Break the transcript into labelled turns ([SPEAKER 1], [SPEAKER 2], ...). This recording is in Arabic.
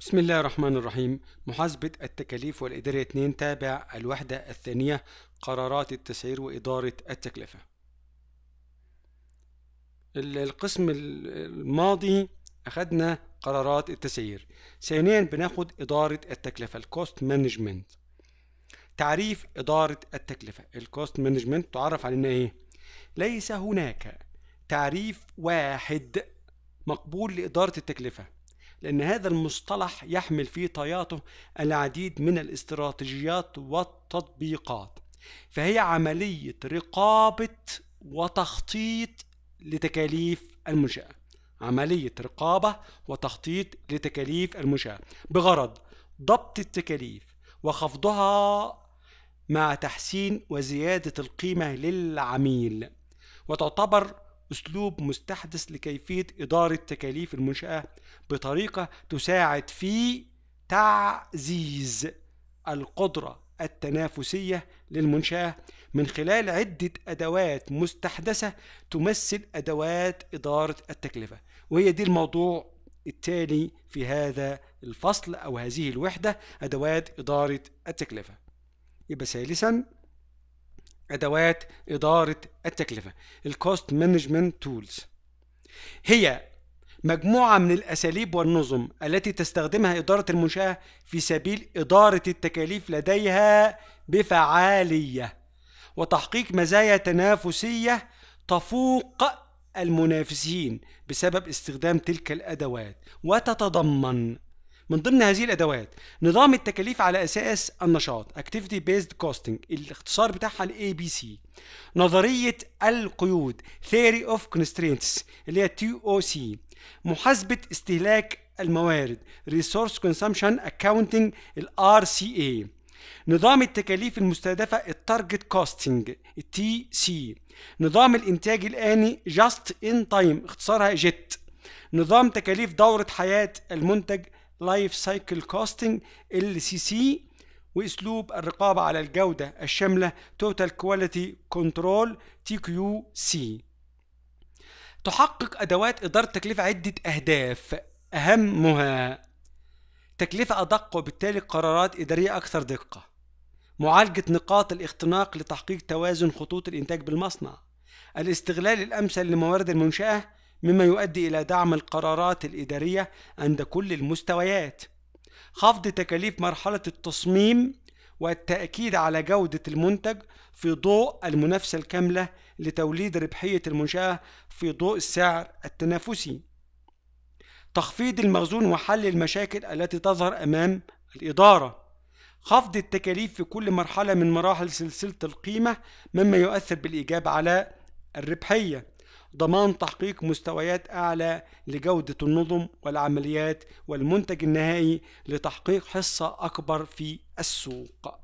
[SPEAKER 1] بسم الله الرحمن الرحيم محاسبة التكاليف والإدارة 2 تابع الوحدة الثانية قرارات التسعير وإدارة التكلفة القسم الماضي أخذنا قرارات التسعير ثانيا بناخد إدارة التكلفة الكوست مانجمنت تعريف إدارة التكلفة الكوست مانجمنت تعرف على إيه ليس هناك تعريف واحد مقبول لإدارة التكلفة لأن هذا المصطلح يحمل في طياته العديد من الاستراتيجيات والتطبيقات فهي عملية رقابة وتخطيط لتكاليف المنشأة عملية رقابة وتخطيط لتكاليف المنشأة بغرض ضبط التكاليف وخفضها مع تحسين وزيادة القيمة للعميل وتعتبر أسلوب مستحدث لكيفية إدارة تكاليف المنشأة بطريقة تساعد في تعزيز القدرة التنافسية للمنشأة من خلال عدة أدوات مستحدثة تمثل أدوات إدارة التكلفة وهي دي الموضوع التالي في هذا الفصل أو هذه الوحدة أدوات إدارة التكلفة يبقى ثالثا أدوات إدارة التكلفة الكوست مانجمنت تولز هي مجموعة من الأساليب والنظم التي تستخدمها إدارة المنشأة في سبيل إدارة التكاليف لديها بفعالية وتحقيق مزايا تنافسية تفوق المنافسين بسبب استخدام تلك الأدوات وتتضمن من ضمن هذه الادوات نظام التكاليف على اساس النشاط activity based costing الاختصار بتاعها الاي بي سي نظريه القيود theory of constraints اللي هي تي او سي محاسبه استهلاك الموارد resource consumption accounting الـ RCA نظام التكاليف المستهدفة التارجت كوستنج التي سي نظام الإنتاج الآني جاست إن تايم اختصارها جيت نظام تكاليف دورة حياة المنتج لايف سايكل كوستنج ال سي سي واسلوب الرقابه على الجوده الشامله توتال كواليتي كنترول تي كيو سي تحقق ادوات اداره التكلفه عده اهداف اهمها تكلفه ادق وبالتالي قرارات اداريه اكثر دقه معالجه نقاط الاختناق لتحقيق توازن خطوط الانتاج بالمصنع الاستغلال الامثل لموارد المنشاه مما يؤدي إلى دعم القرارات الإدارية عند كل المستويات خفض تكاليف مرحلة التصميم والتأكيد على جودة المنتج في ضوء المنافسة الكاملة لتوليد ربحية المنشأة في ضوء السعر التنافسي تخفيض المخزون وحل المشاكل التي تظهر أمام الإدارة خفض التكاليف في كل مرحلة من مراحل سلسلة القيمة مما يؤثر بالإيجاب على الربحية ضمان تحقيق مستويات أعلى لجودة النظم والعمليات والمنتج النهائي لتحقيق حصة أكبر في السوق